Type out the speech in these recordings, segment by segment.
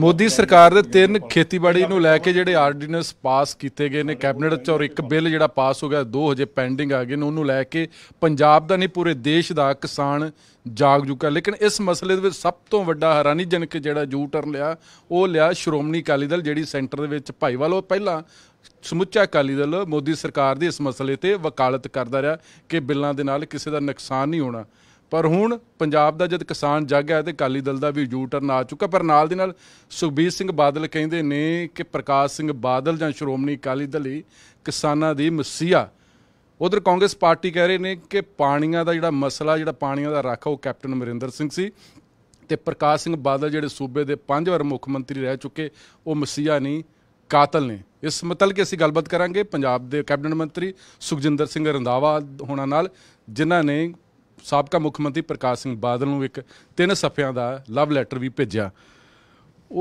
ਮੋਦੀ ਸਰਕਾਰ ਦੇ ਤਿੰਨ ਖੇਤੀਬਾੜੀ ਨੂੰ ਲੈ ਕੇ ਜਿਹੜੇ ਆਰਡੀਨੈਂਸ ਪਾਸ ਕੀਤੇ ਗਏ ਨੇ ਕੈਬਨਿਟ 'ਚ ਔਰ ਇੱਕ ਬਿੱਲ ਜਿਹੜਾ ਪਾਸ ਹੋ ਗਿਆ ਦੋ ਹਜੇ ਪੈਂਡਿੰਗ ਆ ਗਏ ਨੇ ਉਹਨੂੰ ਲੈ ਕੇ ਪੰਜਾਬ ਦਾ ਨਹੀਂ ਪੂਰੇ ਦੇਸ਼ ਦਾ ਕਿਸਾਨ ਜਾਗ ਚੁੱਕਾ ਲੇਕਿਨ ਇਸ ਮਸਲੇ ਦੇ ਵਿੱਚ ਸਭ ਤੋਂ ਵੱਡਾ ਹੈਰਾਨੀਜਨਕ ਜਿਹੜਾ ਜੂ ਟਰਨ ਲਿਆ ਉਹ ਲਿਆ ਸ਼੍ਰੋਮਣੀ ਅਕਾਲੀ ਦਲ ਜਿਹੜੀ ਸੈਂਟਰ ਦੇ ਵਿੱਚ ਭਾਈਵਾਲ ਉਹ ਪਹਿਲਾਂ ਸਮੁੱਚਾ ਅਕਾਲੀ ਦਲ ਮੋਦੀ ਸਰਕਾਰ ਦੀ ਇਸ ਮਸਲੇ ਤੇ ਵਕਾਲਤ ਕਰਦਾ ਰਿਹਾ ਕਿ ਬਿੱਲਾਂ ਦੇ ਨਾਲ ਕਿਸੇ ਦਾ ਨੁਕਸਾਨ ਨਹੀਂ ਹੋਣਾ ਪਰ ਹੁਣ ਪੰਜਾਬ ਦਾ ਜਦ ਕਿਸਾਨ ਜਾਗਿਆ ਤੇ ਕਾਲੀ ਦਲ ਦਾ ਵੀ ਯੂ ਟਰਨ ਆ ਚੁੱਕਾ ਪਰ ਨਾਲ ਦੇ ਨਾਲ ਸੁਖਬੀਰ ਸਿੰਘ ਬਾਦਲ ਕਹਿੰਦੇ ਨੇ ਕਿ ਪ੍ਰਕਾਸ਼ ਸਿੰਘ ਬਾਦਲ ਜਾਂ ਸ਼੍ਰੋਮਣੀ ਕਾਲੀ ਦਲ ਹੀ ਕਿਸਾਨਾਂ ਦੀ ਮਸੀਹਾ ਉਧਰ ਕਾਂਗਰਸ ਪਾਰਟੀ ਕਹਿ ਰਹੇ ਨੇ ਕਿ ਪਾਣੀਆਂ ਦਾ ਜਿਹੜਾ ਮਸਲਾ ਜਿਹੜਾ ਪਾਣੀਆਂ ਦਾ ਰੱਖ ਉਹ ਕੈਪਟਨ ਅਮਰਿੰਦਰ ਸਿੰਘ ਸੀ ਤੇ ਪ੍ਰਕਾਸ਼ ਸਿੰਘ ਬਾਦਲ ਜਿਹੜੇ ਸੂਬੇ ਦੇ ਪੰਜ ਵਾਰ ਮੁੱਖ ਮੰਤਰੀ ਰਹਿ ਚੁੱਕੇ ਉਹ ਮਸੀਹਾ ਨਹੀਂ ਕਾਤਲ ਨੇ ਇਸ ਮਤਲਬ ਕਿ ਅਸੀਂ ਗੱਲਬਾਤ ਕਰਾਂਗੇ ਪੰਜਾਬ ਦੇ ਕੈਬਨਿਟ ਮੰਤਰੀ ਸੁਖਜਿੰਦਰ ਸਿੰਘ ਰੰਦਾਵਾ ਹੋਣਾ ਨਾਲ ਜਿਨ੍ਹਾਂ ਨੇ ਸਾਬਕਾ ਮੁੱਖ ਮੰਤਰੀ ਪ੍ਰਕਾਸ਼ ਸਿੰਘ ਬਾਦਲ ਨੂੰ ਇੱਕ ਤਿੰਨ ਸਫ਼ਿਆਂ ਦਾ ਲਵ ਲੈਟਰ ਵੀ ਭੇਜਿਆ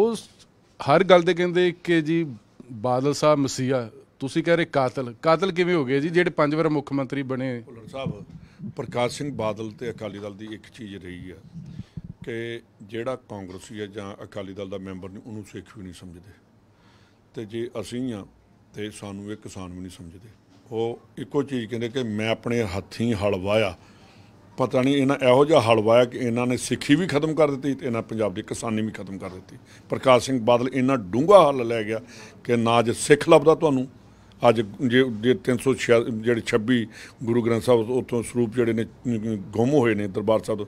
ਉਸ ਹਰ ਗੱਲ ਦੇ ਕਹਿੰਦੇ ਕਿ ਜੀ ਬਾਦਲ ਸਾਹਿਬ ਮਸੀਹਾ ਤੁਸੀਂ ਕਹ ਰਹੇ ਕਾਤਲ ਕਾਤਲ ਕਿਵੇਂ ਹੋ ਗਏ ਜੀ ਜਿਹੜੇ ਪੰਜ ਵਾਰ ਮੁੱਖ ਮੰਤਰੀ ਬਣੇ ਭੁੱਲਰ ਸਾਹਿਬ ਪ੍ਰਕਾਸ਼ ਸਿੰਘ ਬਾਦਲ ਤੇ ਅਕਾਲੀ ਦਲ ਦੀ ਇੱਕ ਚੀਜ਼ ਰਹੀ ਹੈ ਕਿ ਜਿਹੜਾ ਕਾਂਗਰਸੀ ਆ ਜਾਂ ਅਕਾਲੀ ਦਲ ਦਾ ਮੈਂਬਰ ਨਹੀਂ ਉਹਨੂੰ ਸਿੱਖ ਵੀ ਨਹੀਂ ਸਮਝਦੇ ਤੇ ਜੇ ਅਸੀਂ ਆ ਤੇ ਸਾਨੂੰ ਇਹ ਕਿਸਾਨ ਵੀ ਨਹੀਂ ਸਮਝਦੇ ਉਹ ਇੱਕੋ ਚੀਜ਼ ਕਹਿੰਦੇ ਕਿ ਮੈਂ ਆਪਣੇ ਹੱਥੀਂ ਹਲ ਵਾਇਆ ਪਤਾ ਨਹੀਂ ਇਹਨਾਂ ਇਹੋ ਜਿਹਾ ਹਲਵਾਇਆ ਕਿ ਇਹਨਾਂ ਨੇ ਸਿੱਖੀ ਵੀ ਖਤਮ ਕਰ ਦਿੱਤੀ ਤੇ ਇਹਨਾਂ ਪੰਜਾਬ ਦੀ ਕਿਸਾਨੀ ਵੀ ਖਤਮ ਕਰ ਦਿੱਤੀ ਪ੍ਰਕਾਸ਼ ਸਿੰਘ ਬਾਦਲ ਇਹਨਾਂ ਡੂੰਗਾ ਹੱਲ ਲੈ ਗਿਆ ਕਿ ਨਾ ਜੇ ਸਿੱਖ ਲੱਭਦਾ ਤੁਹਾਨੂੰ ਅੱਜ ਜੇ ਜੇ 306 ਜਿਹੜੇ 26 ਗੁਰੂ ਗ੍ਰੰਥ ਸਾਹਿਬ ਉੱਥੋਂ ਸਰੂਪ ਜਿਹੜੇ ਨੇ ਗੁੰਮ ਹੋਏ ਨੇ ਦਰਬਾਰ ਸਾਹਿਬ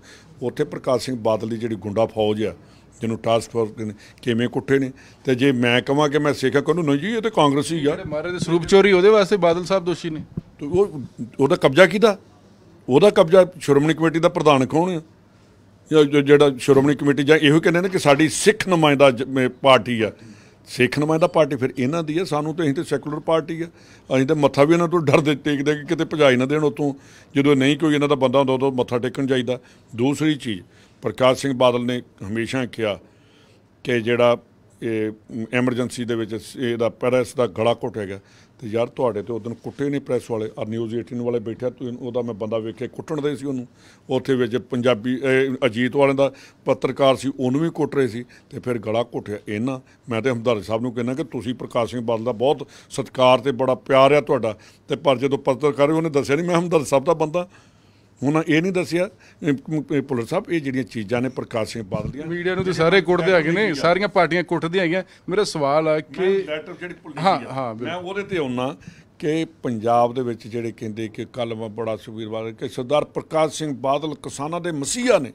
ਉੱਥੇ ਪ੍ਰਕਾਸ਼ ਸਿੰਘ ਬਾਦਲ ਦੀ ਜਿਹੜੀ ਗੁੰਡਾ ਫੌਜ ਆ ਜਿਹਨੂੰ ਟਾਸਕ ਫੋਰਸ ਕਿਵੇਂ ਕੁੱਟੇ ਨੇ ਤੇ ਜੇ ਮੈਂ ਕਹਾਂ ਕਿ ਮੈਂ ਸਿੱਖ ਕਹਿੰਦਾ ਨਹੀਂ ਜੀ ਇਹ ਤੇ ਕਾਂਗਰਸੀ ਆ ਮਹਾਰਾਜ ਦੇ ਸਰੂਪ ਚੋਰੀ ਉਹਦੇ ਵਾਸਤੇ ਬਾਦਲ ਸਾਹਿਬ ਦੋਸ਼ੀ ਨੇ ਉਹ ਉਹਦਾ ਕਬਜ਼ਾ ਕੀਤਾ ਉਹਦਾ ਕਬਜ਼ਾ ਸ਼੍ਰੋਮਣੀ ਕਮੇਟੀ ਦਾ ਪ੍ਰਧਾਨ ਕੌਣ ਹੈ ਜਿਹੜਾ ਸ਼੍ਰੋਮਣੀ ਕਮੇਟੀ ਜਾਂ ਇਹੋ ਕਹਿੰਦੇ ਨੇ ਕਿ ਸਾਡੀ ਸਿੱਖ ਨੁਮਾਇੰਦਾ ਪਾਰਟੀ ਆ ਸਿੱਖ ਨੁਮਾਇੰਦਾ ਪਾਰਟੀ ਫਿਰ ਇਹਨਾਂ ਦੀ ਆ ਸਾਨੂੰ ਤਾਂ ਅਸੀਂ ਤੇ ਸੈਕੂਲਰ ਪਾਰਟੀ ਆ ਅਸੀਂ ਤਾਂ ਮੱਥਾ ਵੀ ਇਹਨਾਂ ਤੋਂ ਡਰਦੇ ਟੇਕਦੇ ਕਿ ਕਿਤੇ ਭਜਾਈ ਨਾ ਦੇਣ ਉਤੋਂ ਜਦੋਂ ਨਹੀਂ ਕੋਈ ਇਹਨਾਂ ਦਾ ਬੰਦਾ ਹੁੰਦਾ ਉਦੋਂ ਮੱਥਾ ਟੇਕਣ ਚਾਹੀਦਾ ਦੂਸਰੀ ਚੀਜ਼ ਪ੍ਰਕਾਸ਼ ਸਿੰਘ ਬਾਦਲ ਨੇ ਹਮੇਸ਼ਾ ਕਿਹਾ ਕਿ ਜਿਹੜਾ ਇਹ ਐਮਰਜੈਂਸੀ ਦੇ ਵਿੱਚ ਇਹਦਾ ਪੈਰਸ ਦਾ ਗਲਾ ਘੁੱਟ ਹੈਗਾ ਤੇ ਯਾਰ ਤੁਹਾਡੇ ਤੇ ਉਦੋਂ ਕੁੱਟੇ ਨਹੀਂ ਪ੍ਰੈਸ ਵਾਲੇ ਆ ਨਿਊਜ਼ 18 ਵਾਲੇ ਬੈਠਿਆ ਤੂੰ ਉਹਦਾ ਮੈਂ ਬੰਦਾ ਵੇਖ ਕੇ ਕੁੱਟਣ ਦੇ ਸੀ ਉਹਨੂੰ ਉੱਥੇ ਵਿੱਚ ਪੰਜਾਬੀ ਅਜੀਤ ਵਾਲੇ ਦਾ ਪੱਤਰਕਾਰ ਸੀ ਉਹਨੂੰ ਵੀ ਕੁੱਟ ਰਹੇ ਸੀ ਤੇ ਫਿਰ ਗਲਾ ਘੁੱਟਿਆ ਇਹਨਾਂ ਮੈਂ ਤੇ ਹਮਦਰ ਸਾਹਿਬ ਨੂੰ ਕਹਿੰਦਾ ਕਿ ਤੁਸੀਂ ਪ੍ਰਕਾਸ਼ ਸਿੰਘ ਬਾਦਲ ਦਾ ਬਹੁਤ ਸਤਿਕਾਰ ਤੇ ਬੜਾ ਪਿਆਰ ਆ ਤੁਹਾਡਾ ਤੇ ਪਰ ਜਦੋਂ ਪੱਤਰਕਾਰ ਉਹਨੇ ਦੱਸਿਆ ਨਹੀਂ ਮੈਂ ਹਮਦਰ ਸਾਹਿਬ ਦਾ ਬੰਦਾ ਹੁਣ ਇਹ ਨਹੀਂ ਦੱਸਿਆ ਪੁਲਿਸ ਸਾਹਿਬ ਇਹ ਜਿਹੜੀਆਂ ਚੀਜ਼ਾਂ ਨੇ ਪ੍ਰਕਾਸ਼ ਸਿੰਘ ਬਾਦਲ ਦੀਆਂ ਮੀਡੀਆ ਨੂੰ ਤੇ ਸਾਰੇ ਕੁੱਟਦੇ ਹੈਗੇ ਨੇ ਸਾਰੀਆਂ ਪਾਰਟੀਆਂ ਕੁੱਟਦੀਆਂ ਹੈਗੀਆਂ ਮੇਰਾ ਸਵਾਲ ਆ ਕਿ ਹਾਂ ਹਾਂ ਮੈਂ ਉਹਦੇ ਤੇ ਆਉਣਾ ਕਿ ਪੰਜਾਬ ਦੇ ਵਿੱਚ ਜਿਹੜੇ ਕਹਿੰਦੇ ਕਿ ਕੱਲ ਮੈਂ ਬੜਾ ਸੁਖਵੀਰ ਬਾਦਲ ਕਿ ਸਰਦਾਰ ਪ੍ਰਕਾਸ਼ ਸਿੰਘ ਬਾਦਲ ਕਿਸਾਨਾਂ ਦੇ ਮਸੀਹਾ ਨੇ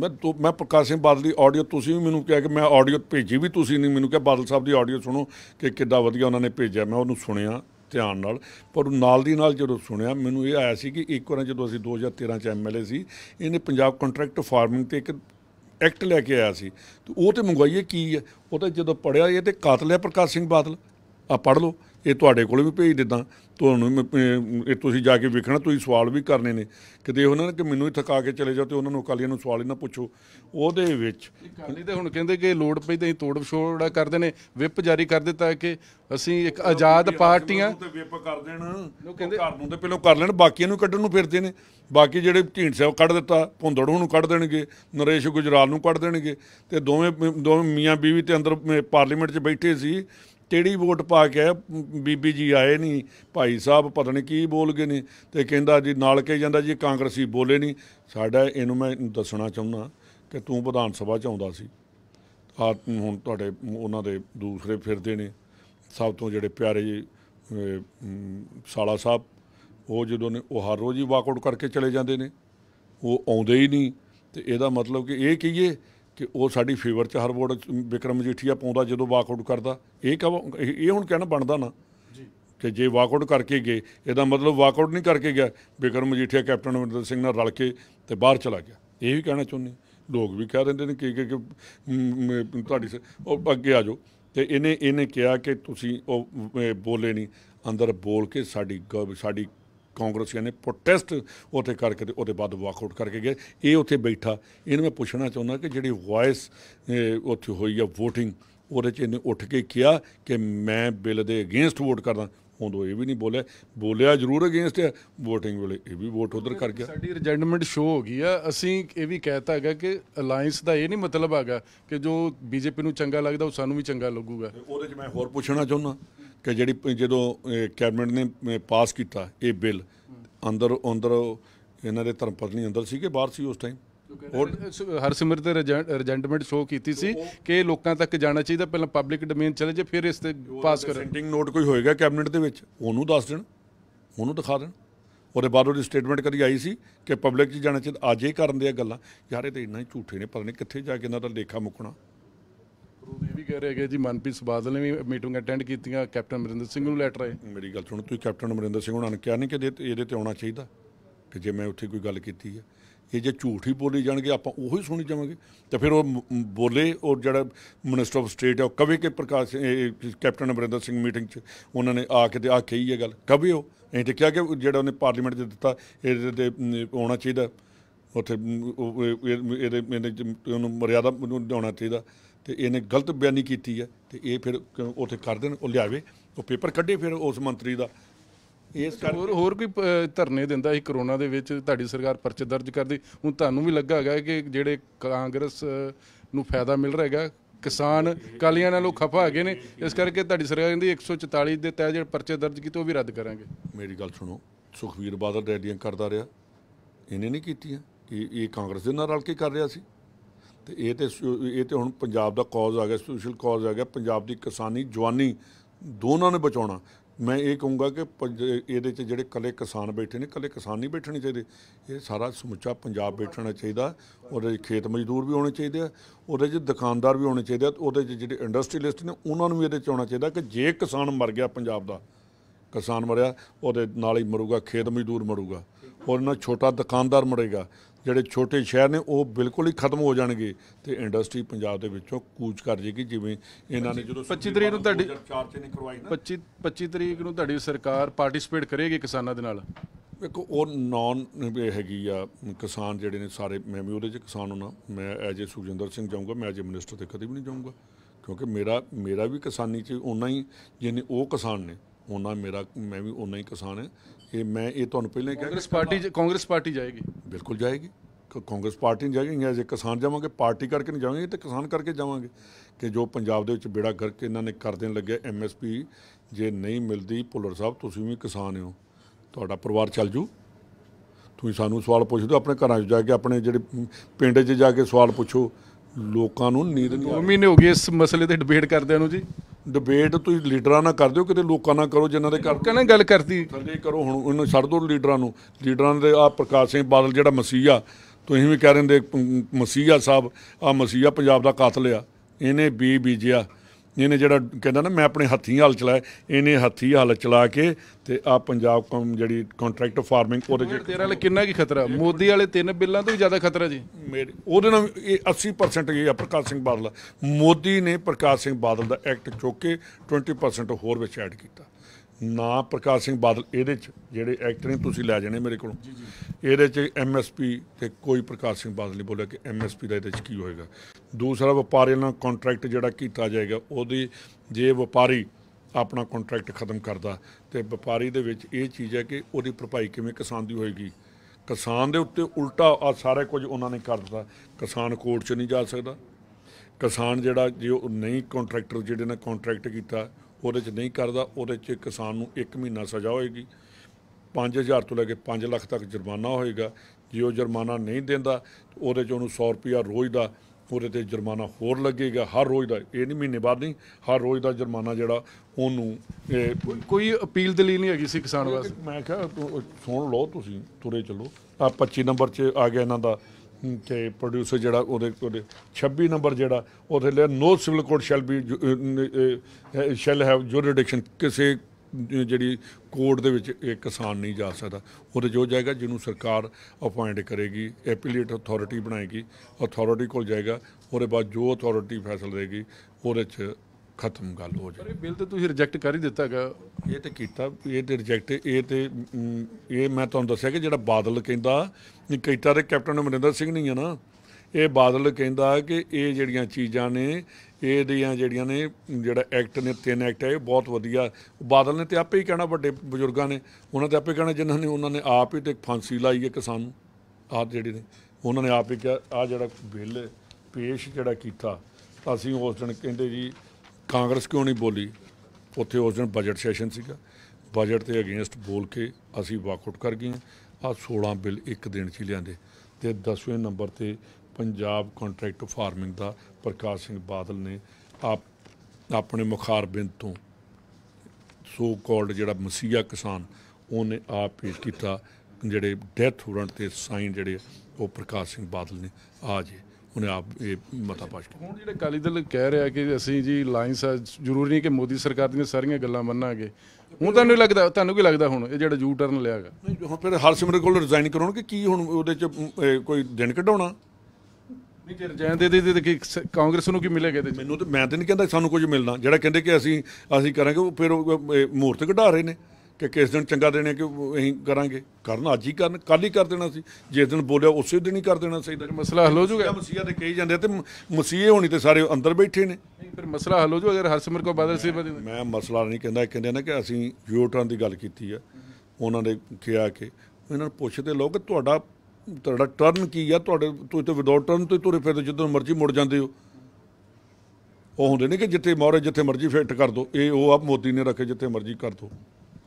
ਮੈਂ ਮੈਂ ਪ੍ਰਕਾਸ਼ ਸਿੰਘ ਬਾਦਲ ਦੀ ਆਡੀਓ ਤੁਸੀਂ ਵੀ ਮੈਨੂੰ ਕਿਹਾ ਕਿ ਮੈਂ ਆਡੀਓ ਭੇਜੀ ਵੀ ਤੁਸੀਂ ਨਹੀਂ ਮੈਨੂੰ ਕਿਹਾ ਬਾਦਲ ਸਾਹਿਬ ਦੀ ਆਡੀਓ ਸੁਣੋ ਕਿ ਕਿੱਦਾਂ ਵਧੀਆ ਉਹਨਾਂ ਨੇ ਭੇਜਿਆ ਮੈਂ ਉਹਨੂੰ ਸੁਣਿਆ ਧਿਆਨ ਨਾਲ ਪਰ ਨਾਲ ਦੀ ਨਾਲ ਜਦੋਂ ਸੁਣਿਆ ਮੈਨੂੰ ਇਹ ਆਇਆ ਸੀ ਕਿ ਇੱਕ ਵਾਰ ਜਦੋਂ ਅਸੀਂ 2013 ਚ ਐਮਐਲਏ ਸੀ ਇਹਨੇ ਪੰਜਾਬ ਕੰਟਰੈਕਟ ਫਾਰਮਿੰਗ ਤੇ ਇੱਕ ਐਕਟ ਲੈ ਕੇ ਆਇਆ ਸੀ ਤੇ ਉਹ ਤੇ ਮੰਗਵਾਈਏ ਕੀ ਹੈ ਉਹ ਤਾਂ ਜਦੋਂ ਪੜਿਆ ਇਹ ਤੇ ਕਾਤਲ ਹੈ ਪ੍ਰਕਾਸ਼ ਸਿੰਘ ਬਾਦਲ ਆ ਪੜ ਲਓ ਇਹ ਤੁਹਾਡੇ ਕੋਲ ਵੀ ਭੇਜ ਦਿੱਤਾ ਤੁਹਾਨੂੰ ਇਹ ਤੁਸੀਂ ਜਾ ਕੇ ਵੇਖਣਾ ਤੁਸੀਂ ਸਵਾਲ ਵੀ ਕਰਨੇ ਨੇ ਕਿਤੇ ਉਹਨਾਂ ਨੇ ਕਿ ਮੈਨੂੰ ਹੀ ਥਕਾ ਕੇ ਚਲੇ ਜਾਓ ਤੇ ਉਹਨਾਂ ਨੂੰ ਅਕਾਲੀਆਂ ਨੂੰ ਸਵਾਲ ਹੀ ਨਾ ਪੁੱਛੋ ਉਹਦੇ ਵਿੱਚ ਅਕਾਲੀ ਤੇ ਹੁਣ ਕਹਿੰਦੇ ਕਿ ਲੋੜ ਪਈ ਤਾਂ ਤੋੜ ਛੋੜਾ ਕਰਦੇ ਨੇ ਵਿਪ ਜਾਰੀ ਕਰ ਦਿੱਤਾ ਕਿ ਅਸੀਂ ਇੱਕ ਆਜ਼ਾਦ ਪਾਰਟੀਆਂ ਤੇ ਵਿਪ ਕਰ ਦੇਣ ਉਹ ਘਰ ਨੂੰ ਤੇ ਪਹਿਲਾਂ ਕਰ ਲੈਣ ਬਾਕੀਆਂ ਨੂੰ ਕੱਢਣ ਨੂੰ ਫਿਰਦੇ ਨੇ ਬਾਕੀ ਜਿਹੜੇ ਢੀਂਡ ਸਾਹਿਬ ਕੱਢ ਦਿੱਤਾ ਭੁੰਦੜ ਨੂੰ ਕੱਢ ਦੇਣਗੇ ਨਰੇਸ਼ ਗੁਜਰਾਲ ਨੂੰ ਕੱਢ ਦੇਣਗੇ ਤੇ ਦੋਵੇਂ ਦੋਵੇਂ ਮੀਆਂ ਬੀਵੀ ਤੇ ਅੰਦਰ ਪਾਰਲੀਮੈਂਟ 'ਚ ਬੈਠੇ ਸੀ ਟੇੜੀ ਵੋਟ ਪਾ ਕੇ ਬੀਬੀ ਜੀ ਆਏ ਨਹੀਂ ਭਾਈ ਸਾਹਿਬ ਪਤਾ ਨਹੀਂ ਕੀ ਬੋਲ ਗਏ ਨੇ ਤੇ ਕਹਿੰਦਾ ਜੀ ਨਾਲ ਕੇ ਜਾਂਦਾ ਜੀ ਕਾਂਗਰਸੀ ਬੋਲੇ ਨਹੀਂ ਸਾਡਾ ਇਹਨੂੰ ਮੈਂ ਦੱਸਣਾ ਚਾਹੁੰਦਾ ਕਿ ਤੂੰ ਵਿਧਾਨ ਸਭਾ ਚ ਆਉਂਦਾ ਸੀ ਆ ਹੁਣ ਤੁਹਾਡੇ ਉਹਨਾਂ ਦੇ ਦੂਸਰੇ ਫਿਰਦੇ ਨੇ ਸਭ ਤੋਂ ਜਿਹੜੇ ਪਿਆਰੇ ਸਾਲਾ ਸਾਹਿਬ ਉਹ ਜਦੋਂ ਨੇ ਉਹ ਹਰ ਰੋਜ਼ ਹੀ ਵਾਕਆਊਟ ਕਰਕੇ ਚਲੇ ਜਾਂਦੇ ਨੇ ਉਹ ਆਉਂਦੇ ਹੀ ਨਹੀਂ ਤੇ ਇਹਦਾ ਮਤਲਬ ਕਿ ਇਹ ਕਹੀਏ ਕਿ ਉਹ ਸਾਡੀ ਫੇਵਰ 'ਚ ਹਰ ਵੋਟ ਵਿਕਰਮ ਜੀਠੀਆ ਪਾਉਂਦਾ ਜਦੋਂ ਵਾਕਆਊਟ ਕਰਦਾ ਇਹ ਕਹ ਇਹ ਹੁਣ ਕਹਿਣਾ ਬਣਦਾ ਨਾ ਕਿ ਜੇ ਵਾਕਆਊਟ ਕਰਕੇ ਗਏ ਇਹਦਾ ਮਤਲਬ ਵਾਕਆਊਟ ਨਹੀਂ ਕਰਕੇ ਗਿਆ ਵਿਕਰਮ ਜੀਠੀਆ ਕੈਪਟਨ ਅਮਰਿੰਦਰ ਸਿੰਘ ਨਾਲ ਰਲ ਕੇ ਤੇ ਬਾਹਰ ਚਲਾ ਗਿਆ ਇਹ ਵੀ ਕਹਿਣਾ ਚਾਹੁੰਦੇ ਲੋਕ ਵੀ ਕਹਿ ਦਿੰਦੇ ਨੇ ਕਿ ਕਿ ਤੁਹਾਡੀ ਉਹ ਅੱਗੇ ਆ ਜਾਓ ਤੇ ਇਹਨੇ ਇਹਨੇ ਕਿਹਾ ਕਿ ਤੁਸੀਂ ਉਹ ਬੋਲੇ ਨਹੀਂ ਅੰਦਰ ਬੋਲ ਕੇ ਸਾਡੀ ਸਾਡੀ ਕਾਂਗਰਸੀਆਂ ਨੇ ਪ੍ਰੋਟੈਸਟ ਉੱਥੇ ਕਰਕੇ ਤੇ ਉਹਦੇ ਬਾਅਦ ਵਾਕਆਊਟ ਕਰਕੇ ਗਏ ਇਹ ਉੱਥੇ ਬੈਠਾ ਇਹਨੂੰ ਮੈਂ ਪੁੱਛਣਾ ਚਾਹੁੰਦਾ ਕਿ ਜਿਹੜੀ ਵਾਇਸ ਉੱਥੇ ਹੋਈ ਆ VOTING ਉਹਦੇ ਚ ਇਹਨੇ ਉੱਠ ਕੇ ਕਿਹਾ ਕਿ ਮੈਂ ਬਿੱਲ ਦੇ ਅਗੇਂਸਟ ਵੋਟ ਕਰਦਾ ਉਦੋਂ ਇਹ ਵੀ ਨਹੀਂ ਬੋਲੇ ਬੋਲਿਆ ਜ਼ਰੂਰ ਅਗੇਂਸਟ ਹੈ VOTING ਵੇਲੇ ਇਹ ਵੀ ਵੋਟ ਉਧਰ ਕਰ ਗਿਆ ਸਾਡੀ ਰਿਜੈਂਟਮੈਂਟ ਸ਼ੋ ਹੋ ਗਈ ਆ ਅਸੀਂ ਇਹ ਵੀ ਕਹਿਤਾ ਹੈਗਾ ਕਿ ਅਲਾਈਅੰਸ ਦਾ ਇਹ ਨਹੀਂ ਮਤਲਬ ਹੈਗਾ ਕਿ ਜੋ ਬੀਜੇਪੀ ਨੂੰ ਚੰਗਾ ਲੱਗਦਾ ਉਹ ਸਾਨੂੰ ਵੀ ਚੰਗਾ ਲੱਗੂਗਾ ਉਹਦੇ ਚ ਮੈਂ ਹੋਰ ਪੁੱਛਣਾ ਚਾਹੁੰਦਾ ਕਿ ਜਿਹੜੀ ਜਦੋਂ ਕੈਬਨਿਟ ਨੇ ਪਾਸ ਕੀਤਾ ਇਹ ਬਿੱਲ ਅੰਦਰ ਅੰਦਰ ਇਹਨਾਂ ਦੇ ਧਰਮ ਪਤਨੀ ਅੰਦਰ ਸੀਗੇ ਬਾਹਰ ਸੀ ਉਸ ਟਾਈਮ ਔਰ ਹਰਸਿਮਰ ਤੇ ਰੈਜੈਂਟਮੈਂਟ ਸ਼ੋ ਕੀਤੀ ਸੀ ਕਿ ਲੋਕਾਂ ਤੱਕ ਜਾਣਾ ਚਾਹੀਦਾ ਪਹਿਲਾਂ ਪਬਲਿਕ ਡੋਮੇਨ ਚਲੇ ਜੇ ਫਿਰ ਇਸ ਤੇ ਪਾਸ ਕਰੇ ਸੈਂਟਿੰਗ ਨੋਟ ਕੋਈ ਹੋਏਗਾ ਕੈਬਨਿਟ ਦੇ ਵਿੱਚ ਉਹਨੂੰ ਦੱਸ ਦੇਣ ਉਹਨੂੰ ਦਿਖਾ ਦੇਣ ਉਹਦੇ ਬਾਅਦ ਉਹਦੀ ਸਟੇਟਮੈਂਟ ਕਦੀ ਆਈ ਸੀ ਕਿ ਪਬਲਿਕ 'ਚ ਜਾਣਾ ਚਾਹੀਦਾ ਅੱਜ ਇਹ ਕਰਨ ਦੇ ਆ ਗੱਲਾਂ ਯਾਰ ਇਹ ਤਾਂ ਇੰਨਾ ਹੀ ਝੂਠੇ ਨੇ ਪਤਾ ਨਹੀਂ ਕਿੱਥੇ ਜਾ ਕੇ ਇਹਨਾਂ ਦਾ ਲੇਖਾ ਮੁਕਣਾ ਇਹ ਵੀ ਕਹਿ ਰਹੇ ਹੈਗੇ ਜੀ ਮਨਪ੍ਰੀਤ ਸਬਾਦਲ ਨੇ ਵੀ ਮੀਟਿੰਗ ਅਟੈਂਡ ਕੀਤੀਆਂ ਕੈਪਟਨ ਅਮਰਿੰਦਰ ਸਿੰਘ ਨੂੰ ਲੈਟਰ ਆਏ ਮੇਰੀ ਗੱਲ ਸੁਣੋ ਤੁਸੀਂ ਕੈਪਟਨ ਅਮਰਿੰਦਰ ਸਿੰਘ ਉਹਨਾਂ ਨੇ ਕਿਹਾ ਨਹੀਂ ਕਿ ਇਹਦੇ ਤੇ ਆਉਣਾ ਚਾਹੀਦਾ ਕਿ ਜੇ ਮੈਂ ਉੱਥੇ ਕੋਈ ਗੱਲ ਕੀਤੀ ਹੈ ਇਹ ਜੇ ਝੂਠ ਹੀ ਬੋਲੀ ਜਾਣਗੇ ਆਪਾਂ ਉਹ ਹੀ ਸੁਣੀ ਜਾਵਾਂਗੇ ਤੇ ਫਿਰ ਉਹ ਬੋਲੇ ਔਰ ਜਿਹੜਾ ਮਿਨਿਸਟਰ ਆਫ ਸਟੇਟ ਹੈ ਉਹ ਕਵੇ ਕਿ ਪ੍ਰਕਾਸ਼ ਕੈਪਟਨ ਅਮਰਿੰਦਰ ਸਿੰਘ ਮੀਟਿੰਗ 'ਚ ਉਹਨਾਂ ਨੇ ਆ ਕੇ ਤੇ ਆ ਹੀ ਇਹ ਗੱਲ ਕਵੇ ਉਹ ਇਹ ਤੇ ਕਿਹਾ ਕਿ ਜਿਹੜਾ ਉਹਨੇ ਪਾਰਲੀਮੈਂਟ 'ਚ ਦਿੱਤਾ ਇਹਦੇ ਤੇ ਆਉਣਾ ਚਾਹੀਦਾ ਉੱਥੇ ਇਹ- ਇਹ- ਇਹਦੇ ਮੈਨੇ ਉਹਨੂੰ ਮਰਿਆਦਾ ਨੂੰ ਲਿਆਉਣਾ ਚਾਹੀਦਾ ਤੇ ਇਹਨੇ ਗਲਤ ਬਿਆਨੀ ਕੀਤੀ ਹੈ ਤੇ ਇਹ ਫਿਰ ਉੱਥੇ ਕਰ ਦੇਣ ਉਹ ਲਿਆਵੇ ਉਹ ਪੇਪਰ ਕੱਢੇ ਫਿਰ ਉਸ ਮੰਤਰੀ ਦਾ ਇਸ ਕਰ ਹੋਰ ਹੋਰ ਕੋਈ ਧਰਨੇ ਦਿੰਦਾ ਸੀ ਕਰੋਨਾ ਦੇ ਵਿੱਚ ਤੁਹਾਡੀ ਸਰਕਾਰ ਪਰਚੇ ਦਰਜ ਕਰਦੀ ਹੁਣ ਤੁਹਾਨੂੰ ਵੀ ਲੱਗਾ ਹੈਗਾ ਕਿ ਜਿਹੜੇ ਕਾਂਗਰਸ ਨੂੰ ਫਾਇਦਾ ਮਿਲ ਰਿਹਾ ਹੈਗਾ ਕਿਸਾਨ ਕਾਲੀਆਂ ਨਾਲੋਂ ਖਫਾ ਹੈਗੇ ਨੇ ਇਸ ਕਰਕੇ ਤੁਹਾਡੀ ਸਰਕਾਰ ਕਹਿੰਦੀ 144 ਦੇ ਤਹਿਤ ਜਿਹੜੇ ਪਰਚੇ ਦਰਜ ਕੀਤੇ ਉਹ ਵੀ ਰੱਦ ਕਰਾਂਗੇ ਮੇਰੀ ਗੱਲ ਸੁਣੋ ਸੁਖਵੀਰ ਬਾਦਲ ਰੈਡੀਆਂ ਕਰਦਾ ਰਿਹਾ ਇਹਨੇ ਨਹੀਂ ਕੀਤੀਆਂ ਕਿ ਇਹ ਕਾਂਗਰਸ ਦੇ ਨਾਲ ਰਲ ਕੇ ਕਰ ਰਿਹਾ ਸੀ ਤੇ ਇਹ ਤੇ ਇਹ ਤੇ ਹੁਣ ਪੰਜਾਬ ਦਾ ਕੌਜ਼ ਆ ਗਿਆ ਸੋਸ਼ਲ ਕੌਜ਼ ਆ ਗਿਆ ਪੰਜਾਬ ਦੀ ਕਿਸਾਨੀ ਜਵਾਨੀ ਦੋਨਾਂ ਨੇ ਬਚਾਉਣਾ ਮੈਂ ਇਹ ਕਹੂੰਗਾ ਕਿ ਇਹਦੇ 'ਚ ਜਿਹੜੇ ਕੱਲੇ ਕਿਸਾਨ ਬੈਠੇ ਨੇ ਕੱਲੇ ਕਿਸਾਨ ਨਹੀਂ ਬੈਠਣੇ ਚਾਹੀਦੇ ਇਹ ਸਾਰਾ ਸਮੁੱਚਾ ਪੰਜਾਬ ਬੈਠਣਾ ਚਾਹੀਦਾ ਉਹਦੇ ਖੇਤ ਮਜ਼ਦੂਰ ਵੀ ਹੋਣੇ ਚਾਹੀਦੇ ਆ ਉਹਦੇ 'ਚ ਦੁਕਾਨਦਾਰ ਵੀ ਹੋਣੇ ਚਾਹੀਦੇ ਆ ਉਹਦੇ 'ਚ ਜਿਹੜੇ ਲਿਸਟ ਨੇ ਉਹਨਾਂ ਨੂੰ ਵੀ ਇਹਦੇ 'ਚ ਆਉਣਾ ਚਾਹੀਦਾ ਕਿ ਜੇ ਕਿਸਾਨ ਮਰ ਗਿਆ ਪੰਜਾਬ ਦਾ ਕਿਸਾਨ ਮਰਿਆ ਉਹਦੇ ਨਾਲ ਹੀ ਮਰੂਗਾ ਖੇਤ ਮਜ਼ਦੂਰ ਮਰੂਗਾ ਉਹਨਾਂ ਛੋਟਾ ਦੁਕਾਨਦਾਰ ਮਰੇਗਾ ਜਿਹੜੇ ਛੋਟੇ ਸ਼ਹਿਰ ਨੇ ਉਹ ਬਿਲਕੁਲ ਹੀ ਖਤਮ ਹੋ ਜਾਣਗੇ ਤੇ ਇੰਡਸਟਰੀ ਪੰਜਾਬ ਦੇ ਵਿੱਚੋਂ ਕੂਚ ਕਰ ਜੇਗੀ ਜਿਵੇਂ ਇਹਨਾਂ ਨੇ ਜਦੋਂ 25 ਤਰੀਕ ਨੂੰ ਤੁਹਾਡੀ 2004 ਚ ਕਰਵਾਈ ਨਾ 25 25 ਤਰੀਕ ਨੂੰ ਤੁਹਾਡੀ ਸਰਕਾਰ ਪਾਰਟਿਸਿਪੇਟ ਕਰੇਗੀ ਕਿਸਾਨਾਂ ਦੇ ਨਾਲ ਵੇਖੋ ਉਹ ਨਾਨ ਹੈਗੀ ਆ ਕਿਸਾਨ ਜਿਹੜੇ ਨੇ ਸਾਰੇ ਮੈਂ ਵੀ ਉਹਦੇ ਚ ਕਿਸਾਨ ਹਾਂ ਮੈਂ ਐਜ ਸੁਖਜਿੰਦਰ ਸਿੰਘ ਜਾਊਂਗਾ ਮੈਂ ਐਜ ਮਿਨਿਸਟਰ ਤੇ ਕਦੇ ਵੀ ਨਹੀਂ ਜਾਊਂਗਾ ਕਿਉਂਕਿ ਮੇਰਾ ਮੇਰਾ ਵੀ ਕਿਸਾਨੀ ਚ ਉਹਨਾਂ ਹੀ ਜਿਹਨੇ ਉਹ ਕਿਸਾਨ ਨੇ ਉਹਨਾਂ ਮੇਰਾ ਮੈਂ ਵੀ ਉਹਨਾਂ ਹੀ ਕਿਸਾਨ ਹੈ ਇਹ ਮੈਂ ਇਹ ਤੁਹਾਨੂੰ ਪਹਿਲਾਂ ਕਿਹਾ ਕਾਂਗਰਸ ਪਾਰਟੀ ਕਾਂਗਰਸ ਪਾਰਟੀ ਜਾਏਗੀ ਬਿਲਕੁਲ ਜਾਏਗੀ ਕਾਂਗਰਸ ਪਾਰਟੀ ਨਹੀਂ ਜਾਏਗੀ ਜੇ ਕਿਸਾਨ ਜਾਵਾਂਗੇ ਪਾਰਟੀ ਕਰਕੇ ਨਹੀਂ ਜਾਵਾਂਗੇ ਤੇ ਕਿਸਾਨ ਕਰਕੇ ਜਾਵਾਂਗੇ ਕਿ ਜੋ ਪੰਜਾਬ ਦੇ ਵਿੱਚ ਬੇੜਾ ਕਰਕੇ ਇਹਨਾਂ ਨੇ ਕਰ ਦੇਣ ਲੱਗਿਆ ਐਮਐਸਪੀ ਜੇ ਨਹੀਂ ਮਿਲਦੀ ਭੁੱਲਰ ਸਾਹਿਬ ਤੁਸੀਂ ਵੀ ਕਿਸਾਨ ਹੋ ਤੁਹਾਡਾ ਪਰਿਵਾਰ ਚੱਲ ਜੂ ਤੁਸੀਂ ਸਾਨੂੰ ਸਵਾਲ ਪੁੱਛਦੇ ਆਪਣੇ ਘਰਾਂ 'ਚ ਜਾ ਕੇ ਆਪਣੇ ਜਿਹੜੇ ਪਿੰਡ 'ਚ ਜਾ ਕੇ ਸਵਾਲ ਪੁੱਛੋ ਲੋਕਾਂ ਨੂੰ ਨੀਂਦ ਨਹੀਂ ਆਉਂਦੀ ਮਹੀਨੇ ਹੋ ਗਏ ਇਸ ਮਸਲੇ ਤੇ ਡਿਬੇਟ ਕਰਦਿਆਂ ਨੂੰ ਜੀ ਡਿਬੇਟ ਤੁਸੀਂ ਲੀਡਰਾਂ ਨਾਲ ਕਰਦੇ ਹੋ ਕਿਤੇ ਲੋਕਾਂ ਨਾਲ ਕਰੋ ਜਿਨ੍ਹਾਂ ਦੇ ਘਰ ਕਹਿੰਦੇ ਗੱਲ ਕਰਦੀ ਥੱਲੇ ਕਰੋ ਹੁਣ ਉਹਨੂੰ ਛੱਡ ਦਿਓ ਲੀਡਰਾਂ ਨੂੰ ਲੀਡਰਾਂ ਦੇ ਆ ਪ੍ਰਕਾਸ਼ ਸਿੰਘ ਬਾਦਲ ਜਿਹੜਾ ਮਸੀਹਾ ਤੁਸੀਂ ਵੀ ਕਹਿ ਰਹੇ ਦੇ ਮਸੀਹਾ ਸਾਹਿਬ ਆ ਮਸੀਹਾ ਪੰਜਾਬ ਦਾ ਕਾਤਲ ਆ ਇਹਨੇ ਬੀ ਬੀਜਿਆ ਇਹਨੇ ਜਿਹੜਾ ਕਹਿੰਦਾ ਨਾ ਮੈਂ ਆਪਣੇ ਹੱਥੀਂ ਹਲ ਚਲਾਇਆ ਇਹਨੇ ਹੱਥੀਂ ਹਲ ਚਲਾ ਕੇ ਤੇ ਆ ਪੰਜਾਬ ਕਮ ਜਿਹੜੀ ਕੰਟਰੈਕਟ ਫਾਰਮਿੰਗ ਉਹਦੇ ਚ ਤੇਰੇ ਲਈ ਕਿੰਨਾ ਕੀ ਖਤਰਾ ਮੋਦੀ ਵਾਲੇ ਤਿੰਨ ਬਿੱਲਾਂ ਤੋਂ ਵੀ ਜ਼ਿਆਦਾ ਖਤਰਾ ਜੀ ਉਹਦੇ ਨਾਲ ਇਹ 80% ਇਹ ਪ੍ਰਕਾਸ਼ ਸਿੰਘ ਬਾਦਲ ਮੋਦੀ ਨੇ ਪ੍ਰਕਾਸ਼ ਸਿੰਘ ਬਾਦਲ ਦਾ ਐਕਟ ਚੁੱਕ ਕੇ 20% ਹੋਰ ਵਿੱਚ ਐਡ ਕੀਤਾ ਨਾ ਪ੍ਰਕਾਸ਼ ਸਿੰਘ ਬਾਦਲ ਇਹਦੇ ਚ ਜਿਹੜੇ ਐਕਟਰ ਨੇ ਤੁਸੀਂ ਲੈ ਜਾਣੇ ਮੇਰੇ ਕੋਲ ਇਹਦੇ ਚ ਐਮਐਸਪੀ ਤੇ ਕੋਈ ਪ੍ਰਕਾਸ਼ ਸਿੰਘ ਬਾਦਲ ਨਹੀਂ ਬੋਲਿਆ ਕਿ ਐਮਐਸਪੀ ਦਾ ਇਹਦੇ ਚ ਕੀ ਹੋਏਗਾ ਦੂਸਰਾ ਵਪਾਰੀ ਨਾਲ ਕੰਟਰੈਕਟ ਜਿਹੜਾ ਕੀਤਾ ਜਾਏਗਾ ਉਹਦੀ ਜੇ ਵਪਾਰੀ ਆਪਣਾ ਕੰਟਰੈਕਟ ਖਤਮ ਕਰਦਾ ਤੇ ਵਪਾਰੀ ਦੇ ਵਿੱਚ ਇਹ ਚੀਜ਼ ਹੈ ਕਿ ਉਹਦੀ ਭਰਪਾਈ ਕਿਵੇਂ ਕਿਸਾਨ ਦੀ ਹੋਏਗੀ ਕਿਸਾਨ ਦੇ ਉੱਤੇ ਉਲਟਾ ਆ ਸਾਰੇ ਕੁਝ ਉਹਨਾਂ ਨੇ ਕਰ ਦਿੱਤਾ ਕਿਸਾਨ ਕੋਰਟ 'ਚ ਨਹੀਂ ਜਾ ਸਕਦਾ ਕਿਸਾਨ ਜਿਹੜਾ ਜੇ ਉਹ ਨਹੀਂ ਕੰਟਰੈਕਟਰ ਜਿਹੜੇ ਨੇ ਕੰਟਰੈਕਟ ਕੀਤਾ ਉਹਦੇ 'ਚ ਨਹੀਂ ਕਰਦਾ ਉਹਦੇ 'ਚ ਕਿਸਾਨ ਨੂੰ 1 ਮਹੀਨਾ ਸਜ਼ਾ ਹੋਏਗੀ 5000 ਤੋਂ ਲੈ ਕੇ 5 ਲੱਖ ਤੱਕ ਜੁਰਮਾਨਾ ਹੋਏਗਾ ਜੇ ਉਹ ਜੁਰਮਾਨਾ ਨਹੀਂ ਦਿੰਦਾ ਉਹਦੇ 'ਚ ਉਹਨੂੰ 100 ਰੁਪਿਆ ਰੋਜ਼ ਦਾ ਉਹਦੇ ਤੇ ਜੁਰਮਾਨਾ ਹੋਰ ਲੱਗੇਗਾ ਹਰ ਰੋਜ਼ ਦਾ ਇਹ ਨਹੀਂ ਮਹੀਨੇ ਬਾਅਦ ਨਹੀਂ ਹਰ ਰੋਜ਼ ਦਾ ਜੁਰਮਾਨਾ ਜਿਹੜਾ ਉਹਨੂੰ ਕੋਈ ਅਪੀਲ ਦਲੀਲ ਨਹੀਂ ਹੈਗੀ ਸੀ ਕਿਸਾਨ ਵਾਸਤੇ ਮੈਂ ਕਿਹਾ ਸੁਣ ਲਓ ਤੁਸੀਂ ਤੁਰੇ ਚਲੋ ਆ 25 ਨੰਬਰ 'ਚ ਆ ਗਿਆ ਇਹਨਾਂ ਦਾ ਤੇ ਪ੍ਰੋਡਿਊਸਰ ਜਿਹੜਾ ਉਹਦੇ ਉਹਦੇ 26 ਨੰਬਰ ਜਿਹੜਾ ਉਹਦੇ ਲਈ no civil code shall be shall have jurisdiction ਕਿਸੇ ਜਿਹੜੀ ਕੋਰਟ ਦੇ ਵਿੱਚ ਇੱਕ ਕਿਸਾਨ ਨਹੀਂ ਜਾ ਸਕਦਾ ਉਹਦੇ ਜੋ ਜਾਏਗਾ ਜਿਹਨੂੰ ਸਰਕਾਰ ਅਪਾਇੰਟ ਕਰੇਗੀ ਐਪੀਲੇਟ ਅਥਾਰਟੀ ਬਣਾਏਗੀ ਅਥਾਰਟੀ ਕੋਲ ਜਾਏਗਾ ਉਹਦੇ ਬਾਅਦ ਜੋ ਅਥਾਰਟੀ ਫੈਸਲਾ ਦੇਗੀ ਉਹਦੇ 'ਚ ਖਤਮ ਗੱਲ ਹੋ ਪਰ ਇਹ ਬਿੱਲ ਤੇ ਤੁਸੀਂ ਰਿਜੈਕਟ ਕਰ ਹੀ ਦਿੱਤਾ ਹੈਗਾ ਇਹ ਤੇ ਕੀਤਾ ਇਹ ਤੇ ਰਿਜੈਕਟ ਇਹ ਤੇ ਇਹ ਮੈਂ ਤੁਹਾਨੂੰ ਦੱਸਿਆ ਕਿ ਜਿਹੜਾ ਬਾਦਲ ਕਹਿੰਦਾ ਕੈਟਾ ਦੇ ਕੈਪਟਨ ਅਮਰਿੰਦਰ ਸਿੰਘ ਨਹੀਂ ਆ ਨਾ ਇਹ ਬਾਦਲ ਕਹਿੰਦਾ ਕਿ ਇਹ ਜਿਹੜੀਆਂ ਚੀਜ਼ਾਂ ਨੇ ਇਹ ਦੀਆਂ ਜਿਹੜੀਆਂ ਨੇ ਜਿਹੜਾ ਐਕਟ ਨੇ ਤਿੰਨ ਐਕਟ ਹੈ ਇਹ ਬਹੁਤ ਵਧੀਆ ਬਾਦਲ ਨੇ ਤੇ ਆਪੇ ਹੀ ਕਹਿਣਾ ਵੱਡੇ ਬਜ਼ੁਰਗਾਂ ਨੇ ਉਹਨਾਂ ਤੇ ਆਪੇ ਕਹਿਣਾ ਜਿਨ੍ਹਾਂ ਨੇ ਉਹਨਾਂ ਨੇ ਆਪ ਹੀ ਤੇ ਫਾਂਸੀ ਲਾਈ ਹੈ ਕਿਸਾਨ ਨੂੰ ਆਪ ਜਿਹੜੇ ਨੇ ਉਹਨਾਂ ਨੇ ਆਪ ਹੀ ਕਿਹਾ ਆ ਜਿਹੜਾ ਬਿੱਲ ਪੇਸ਼ ਜਿਹੜਾ ਕੀਤਾ ਤਾਂ ਅਸੀਂ ਉਸ ਦਿਨ ਕਹਿੰਦੇ ਜੀ ਕਾਂਗਰਸ ਕਿਉਂ ਨਹੀਂ ਬੋਲੀ ਉੱਥੇ ਉਸ ਦਿਨ ਬਜਟ ਸੈਸ਼ਨ ਸੀਗਾ ਬਜਟ ਤੇ ਅਗੇਂਸਟ ਬੋਲ ਕੇ ਅਸੀਂ ਵਾਕਆਊਟ ਕਰ ਗਏ ਆ 16 ਬਿੱਲ ਇੱਕ ਦਿਨ 'ਚ ਲਿਆਂਦੇ ਤੇ 10ਵੇਂ ਨੰਬਰ ਤੇ ਪੰਜਾਬ ਕੰਟਰੈਕਟ ਫਾਰਮਿੰਗ ਦਾ ਪ੍ਰਕਾਸ਼ ਸਿੰਘ ਬਾਦਲ ਨੇ ਆਪ ਆਪਣੇ ਮੁਖਾਰਬਿੰਦ ਤੋਂ ਸੋ ਕਾਲਡ ਜਿਹੜਾ ਮਸੀਹਾ ਕਿਸਾਨ ਉਹਨੇ ਆਪ ਪੇਸ਼ ਕੀਤਾ ਜਿਹੜੇ ਡੈਥ ਵਾਰੰਟ ਤੇ ਸਾਈਨ ਜਿਹੜੇ ਉਹ ਪ੍ਰਕਾਸ਼ ਸਿੰਘ ਬਾਦਲ ਨੇ ਆ ਜੇ ਉਹਨੇ ਆਪ ਇਹ ਮਤਾ ਪਾਸ ਕੀਤਾ ਹੁਣ ਜਿਹੜੇ ਅਕਾਲੀ ਦਲ ਕਹਿ ਰਿਹਾ ਕਿ ਅਸੀਂ ਜੀ ਲਾਈਨਸ ਜ਼ਰੂਰੀ ਨਹੀਂ ਕਿ ਮੋਦੀ ਸਰਕਾਰ ਦੀਆਂ ਸਾਰੀਆਂ ਗੱਲਾਂ ਮੰਨਾਂਗੇ ਹੁਣ ਤੁਹਾਨੂੰ ਲੱਗਦਾ ਤੁਹਾਨੂੰ ਕੀ ਲੱਗਦਾ ਹੁਣ ਇਹ ਜਿਹੜਾ ਯੂ ਟਰਨ ਲਿਆਗਾ ਨਹੀਂ ਹੁਣ ਫਿਰ ਹਰਸਿਮਰਤ ਕੋਲ ਰਿਜ਼ਾਈਨ ਕਰਾਉਣਗੇ ਕੀ ਹੁਣ ਉਹਦੇ ਚ ਕੋਈ ਦਿਨ ਕਢਾਉਣਾ ਨਹੀਂ ਜੇ ਰਜਾਇਨ ਦੇ ਦੇ ਕਿ ਕਾਂਗਰਸ ਨੂੰ ਕੀ ਮਿਲੇਗਾ ਇਹਦੇ ਮੈਨੂੰ ਤਾਂ ਮੈਂ ਤਾਂ ਨਹੀਂ ਕਹਿੰਦਾ ਸਾਨੂੰ ਕੁਝ ਮਿਲਣਾ ਜਿਹੜਾ ਕਹਿੰਦੇ ਕਿ ਅਸੀਂ ਅਸੀਂ ਕਰਾਂਗੇ ਉਹ ਫਿਰ ਮੂਰਤ ਘਟਾ ਰਹੇ ਨੇ ਕਿ ਕਿਸ ਦਿਨ ਚੰਗਾ ਦੇਣੇ ਕਿ ਅਸੀਂ ਕਰਾਂਗੇ ਕਰਨ ਅੱਜ ਹੀ ਕਰਨ ਕੱਲ ਹੀ ਕਰ ਦੇਣਾ ਸੀ ਜਿਸ ਦਿਨ ਬੋਲਿਆ ਉਸੇ ਦਿਨ ਹੀ ਕਰ ਦੇਣਾ ਚਾਹੀਦਾ ਮਸਲਾ ਹੱਲ ਹੋ ਜਾਊਗਾ ਮਸੀਹਾ ਦੇ ਕਹੀ ਜਾਂਦੇ ਤੇ ਮਸੀਹੇ ਹੋਣੀ ਤੇ ਸਾਰੇ ਅੰਦਰ ਬੈਠੇ ਨੇ ਫਿਰ ਮਸਲਾ ਹੱਲ ਹੋ ਜੂ ਅਗਰ ਹਰਸਿਮਰ ਕੋ ਬਦਲ ਸੀ ਮੈਂ ਮਸਲਾ ਨਹੀਂ ਕਹਿੰਦਾ ਕਹਿੰਦੇ ਨੇ ਕਿ ਅਸੀਂ ਯੂਟਰਨ ਦੀ ਗੱਲ ਕੀਤੀ ਆ ਉਹਨਾਂ ਨੇ ਕਿਹਾ ਕਿ ਇਹਨਾਂ ਨੂੰ ਪੁੱਛਦੇ ਲੋਕ ਤੁਹਾਡਾ ਤੁਹਾਡਾ ਟਰਨ ਕੀ ਆ ਤੁਹਾਡੇ ਤੁਸੀਂ ਤੇ ਵਿਦਆਊਟ ਟਰਨ ਤੇ ਤੁਰੇ ਫਿਰਦੇ ਜਦੋਂ ਮਰਜ਼ੀ ਮੁੜ ਜਾਂਦੇ ਹੋ ਉਹ ਹੁੰਦੇ ਨੇ ਕਿ ਜਿੱਥੇ ਮੌਰੇ ਜਿੱਥੇ ਮਰਜ਼ੀ ਫਿੱਟ ਕਰ ਦੋ ਇਹ ਉਹ ਆ ਮੋਦੀ ਨੇ ਰੱਖੇ ਜਿੱਥੇ ਮਰਜ਼ੀ ਕਰ ਦੋ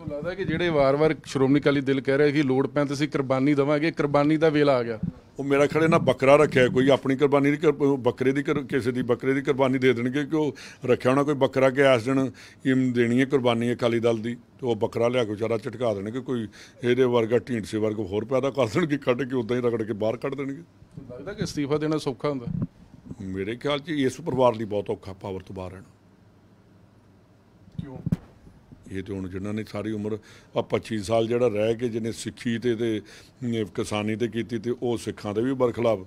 ਤੁਹਾਨੂੰ ਲੱਗਦਾ ਕਿ ਜਿਹੜੇ ਵਾਰ-ਵਾਰ ਸ਼੍ਰੋਮਣੀ ਅਕਾਲੀ ਦਿਲ ਕਹਿ ਰਿਹਾ ਕਿ ਲੋੜ ਪੈਣ ਤੇ ਅਸੀਂ ਕੁਰਬਾਨੀ ਦਵਾਂਗੇ ਕੁਰਬਾਨੀ ਦਾ ਵੇਲਾ ਆ ਗਿਆ ਉਹ ਮੇਰਾ ਖੜੇ ਨਾ ਬੱਕਰਾ ਰੱਖਿਆ ਕੋਈ ਆਪਣੀ ਕੁਰਬਾਨੀ ਨਹੀਂ ਬੱਕਰੇ ਦੀ ਕਿਸੇ ਦੀ ਬੱਕਰੇ ਦੀ ਕੁਰਬਾਨੀ ਦੇ ਦੇਣਗੇ ਕਿ ਉਹ ਰੱਖਿਆ ਹੋਣਾ ਕੋਈ ਬੱਕਰਾ ਕਿ ਇਸ ਦਿਨ ਇਹ ਦੇਣੀ ਹੈ ਕੁਰਬਾਨੀ ਅਕਾਲੀ ਦਲ ਦੀ ਤੇ ਉਹ ਬੱਕਰਾ ਲਿਆ ਕੇ ਵਿਚਾਰਾ ਝਟਕਾ ਦੇਣਗੇ ਕੋਈ ਇਹਦੇ ਵਰਗਾ ਢੀਂਡਸੇ ਵਰਗ ਹੋਰ ਪੈਦਾ ਕਰ ਦੇਣਗੇ ਕੱਢ ਕੇ ਉਦਾਂ ਹੀ ਰਗੜ ਕੇ ਬਾਹਰ ਕੱਢ ਦੇਣਗੇ ਲੱਗਦਾ ਕਿ ਅਸਤੀਫਾ ਦੇਣਾ ਸੌਖਾ ਹੁੰਦਾ ਮੇਰੇ ਖਿਆਲ 'ਚ ਇਸ ਪਰਿਵਾਰ ਲਈ ਬਹੁਤ ਔਖਾ ਪਾਵਰ ਤੋਂ ਬਾਹਰ ਰਹਿਣਾ ਕਿਉਂ ਇਹ ਤੇ ਹੁਣ ਜਿਨ੍ਹਾਂ ਨੇ ਸਾਰੀ ਉਮਰ ਆ 25 ਸਾਲ ਜਿਹੜਾ ਰਹਿ ਕੇ ਜਿਹਨੇ ਸਿੱਖੀ ਤੇ ਤੇ ਕਿਸਾਨੀ ਤੇ ਕੀਤੀ ਤੇ ਉਹ ਸਿੱਖਾਂ ਦੇ ਵੀ ਬਰਖਲਾਫ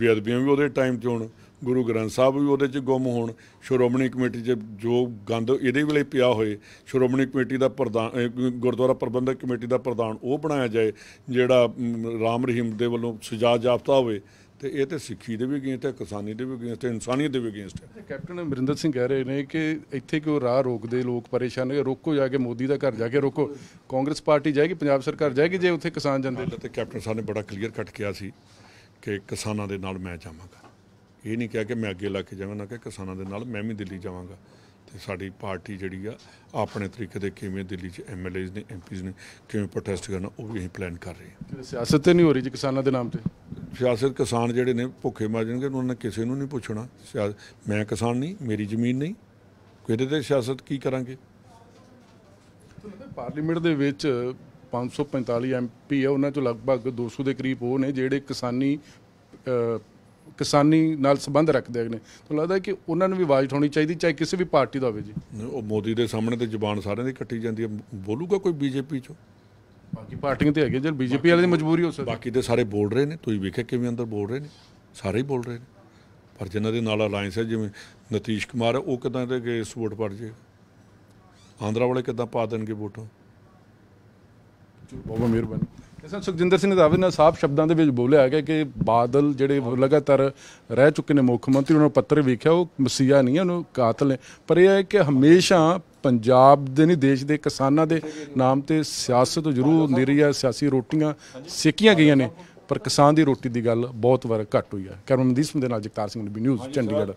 ਬੇਅਦਬੀਆਂ ਵੀ ਉਹਦੇ ਟਾਈਮ 'ਚ ਹੋਣ ਗੁਰੂ ਗ੍ਰੰਥ ਸਾਹਿਬ ਵੀ ਉਹਦੇ 'ਚ ਗੁੰਮ ਹੋਣ ਸ਼੍ਰੋਮਣੀ ਕਮੇਟੀ 'ਚ ਜੋ ਗੰਦ ਇਹਦੇ ਵੇਲੇ ਪਿਆ ਹੋਏ ਸ਼੍ਰੋਮਣੀ ਕਮੇਟੀ ਦਾ ਪ੍ਰਧਾਨ ਗੁਰਦੁਆਰਾ ਪ੍ਰਬੰਧਕ ਕਮੇਟੀ ਦਾ ਪ੍ਰਧਾਨ ਉਹ ਬਣਾਇਆ ਜਾਏ ਜਿਹੜਾ ਰਾਮ ਰਹੀਮ ਦੇ ਵੱਲੋਂ ਸਜ਼ਾ ਜਾਪਤਾ ਹੋਵੇ ਤੇ ਇਹ ਤੇ ਸਿੱਖੀ ਦੇ ਵੀ ਅਗੇਂਸਟ ਹੈ ਕਿਸਾਨੀ ਦੇ ਵੀ ਅਗੇਂਸਟ ਹੈ ਇਨਸਾਨੀਅਤ ਦੇ ਵੀ ਅਗੇਂਸਟ ਹੈ ਕੈਪਟਨ ਅਮਰਿੰਦਰ ਸਿੰਘ ਕਹਿ ਰਹੇ ਨੇ ਕਿ ਇੱਥੇ ਕਿਉਂ ਰਾਹ ਰੋਕਦੇ ਲੋਕ ਪਰੇਸ਼ਾਨ ਨੇ ਰੋਕੋ ਜਾ ਕੇ ਮੋਦੀ ਦਾ ਘਰ ਜਾ ਕੇ ਰੋਕੋ ਕਾਂਗਰਸ ਪਾਰਟੀ ਜਾਏਗੀ ਪੰਜਾਬ ਸਰਕਾਰ ਜਾਏਗੀ ਜੇ ਉੱਥੇ ਕਿਸਾਨ ਜਾਂਦੇ ਤੇ ਕੈਪਟਨ ਸਾਹਿਬ ਨੇ ਬੜਾ ਕਲੀਅਰ ਕੱਟ ਕਿਹਾ ਸੀ ਕਿ ਕਿਸਾਨਾਂ ਦੇ ਨਾਲ ਮੈਂ ਜਾਵਾਂਗਾ ਇਹ ਨਹੀਂ ਕਿਹਾ ਕਿ ਮੈਂ ਅੱਗੇ ਲੱਗ ਕੇ ਨਾ ਕਿ ਕਿਸਾਨਾਂ ਦੇ ਨਾਲ ਮੈਂ ਵੀ ਦਿੱਲੀ ਜਾਵਾਂਗਾ ਤੇ ਸਾਡੀ ਪਾਰਟੀ ਜਿਹੜੀ ਆ ਆਪਣੇ ਤਰੀਕੇ ਦੇ ਕਿਵੇਂ ਦਿੱਲੀ 'ਚ ਐਮਐਲਏਜ਼ ਨੇ ਐਮਪੀਜ਼ ਨੇ ਕਿਵੇਂ ਪ੍ਰੋਟੈਸਟ ਕਰਨਾ ਉਹ ਵੀ ਅਸੀਂ ਪਲਾਨ ਕਰ ਰਹੇ ਹਾਂ ਸਿਆਸਤ ਤੇ ਨਹੀਂ ਹੋ ਰਹੀ ਜੀ ਕਿਸਾਨਾਂ ਦੇ ਨਾਮ ਤੇ ਸਿਆਸਤ ਕਿਸਾਨ ਜਿਹੜੇ ਨੇ ਭੁੱਖੇ ਮਰ ਜਾਣਗੇ ਉਹਨਾਂ ਨੇ ਕਿਸੇ ਨੂੰ ਨਹੀਂ ਪੁੱਛਣਾ ਮੈਂ ਕਿਸਾਨ ਨਹੀਂ ਮੇਰੀ ਜ਼ਮੀਨ ਨਹੀਂ ਕਿਹਦੇ ਤੇ ਸਿਆਸਤ ਕੀ ਕਰਾਂਗੇ ਪਾਰਲੀਮੈਂਟ ਦੇ ਵਿੱਚ 545 ਐਮਪੀ ਆ ਉਹਨਾਂ ਚੋਂ ਲਗਭਗ 200 ਦੇ ਕਰੀਬ ਉਹ ਨੇ ਜਿਹੜੇ ਕਿਸਾਨੀ ਕਿਸਾਨੀ ਨਾਲ ਸੰਬੰਧ ਰੱਖਦੇ ਨੇ ਤਾਂ ਲੱਗਦਾ ਕਿ ਉਹਨਾਂ ਨੂੰ ਵੀ ਆਵਾਜ਼ ਉਠਾਉਣੀ ਚਾਹੀਦੀ ਚਾਹੇ ਕਿਸੇ ਵੀ ਪਾਰਟੀ ਦਾ ਹੋਵੇ ਜੀ ਉਹ ਮੋਦੀ ਦੇ ਸਾਹਮਣੇ ਤੇ ਜ਼ੁਬਾਨ ਸਾਰਿਆਂ ਦੀ ਕੱਟੀ ਜਾਂਦੀ ਹੈ ਬੋਲੂਗਾ ਕੋਈ ਬੀਜੇਪੀ ਚੋਂ ਬਾਕੀ ਪਾਰਟੀਆਂ ਤੇ ਹੈਗੇ ਜੇ ਬੀਜੇਪੀ ਵਾਲੇ ਦੀ ਮਜਬੂਰੀ ਹੋ ਸਕਦੀ ਬਾਕੀ ਤੇ ਸਾਰੇ ਬੋਲ ਰਹੇ ਨੇ ਤੁਸੀਂ ਵੇਖਿਆ ਕਿਵੇਂ ਅੰਦਰ ਬੋਲ ਰਹੇ ਨੇ ਸਾਰੇ ਹੀ ਬੋਲ ਰਹੇ ਨੇ ਪਰ ਜਿਨ੍ਹਾਂ ਦੇ ਨਾਲ ਅਲਾਈਅੰਸ ਹੈ ਜਿਵੇਂ ਨਤੀਸ਼ ਕੁਮਾਰ ਉਹ ਕਿਦਾਂ ਦੇ ਗਏ ਵੋਟ ਪੜ ਜੇ ਆਂਧਰਾ ਵਾਲੇ ਕਿਦਾਂ ਪਾ ਦੇਣਗੇ ਵੋਟਾਂ ਬਹੁਤ ਮਿਹਰਬਾਨੀ ਕਿਸਾਨ ਸੁਖਜਿੰਦਰ ਸਿੰਘ ਰਾਵੇ ਨੇ ਸਾਫ਼ ਸ਼ਬਦਾਂ ਦੇ ਵਿੱਚ ਬੋਲਿਆ ਹੈਗਾ ਕਿ ਬਾਦਲ ਜਿਹੜੇ ਲਗਾਤਾਰ ਰਹਿ ਚੁੱਕੇ ਨੇ ਮੁੱਖ ਮੰਤਰੀ ਉਹਨਾਂ ਪੱਤਰ ਵੇਖਿਆ ਉਹ ਮਸੀਹਾ ਨਹੀਂ ਉਹਨੂੰ ਕਾਤਲ ਨੇ ਪਰ ਇਹ ਹੈ ਕਿ ਹਮੇਸ਼ਾ ਪੰਜਾਬ ਦੇ ਨਹੀਂ ਦੇਸ਼ ਦੇ ਕਿਸਾਨਾਂ ਦੇ ਨਾਮ ਤੇ ਸਿਆਸਤ ਜ਼ਰੂਰ ਹੁੰਦੀ ਹੈ ਸਿਆਸੀ ਰੋਟੀਆਂ ਸੇਕੀਆਂ ਗਈਆਂ ਨੇ ਪਰ ਕਿਸਾਨ ਦੀ ਰੋਟੀ ਦੀ ਗੱਲ ਬਹੁਤ ਵਾਰ ਘੱਟ ਹੋਈ ਹੈ ਕਰਮਨਦੀਪ ਸਿੰਘ ਦੇ ਨਾਲ ਜਗਤਾਰ ਸਿੰਘ ਨੇ ਨਿਊਜ਼ ਚੰਡੀਗੜ੍ਹ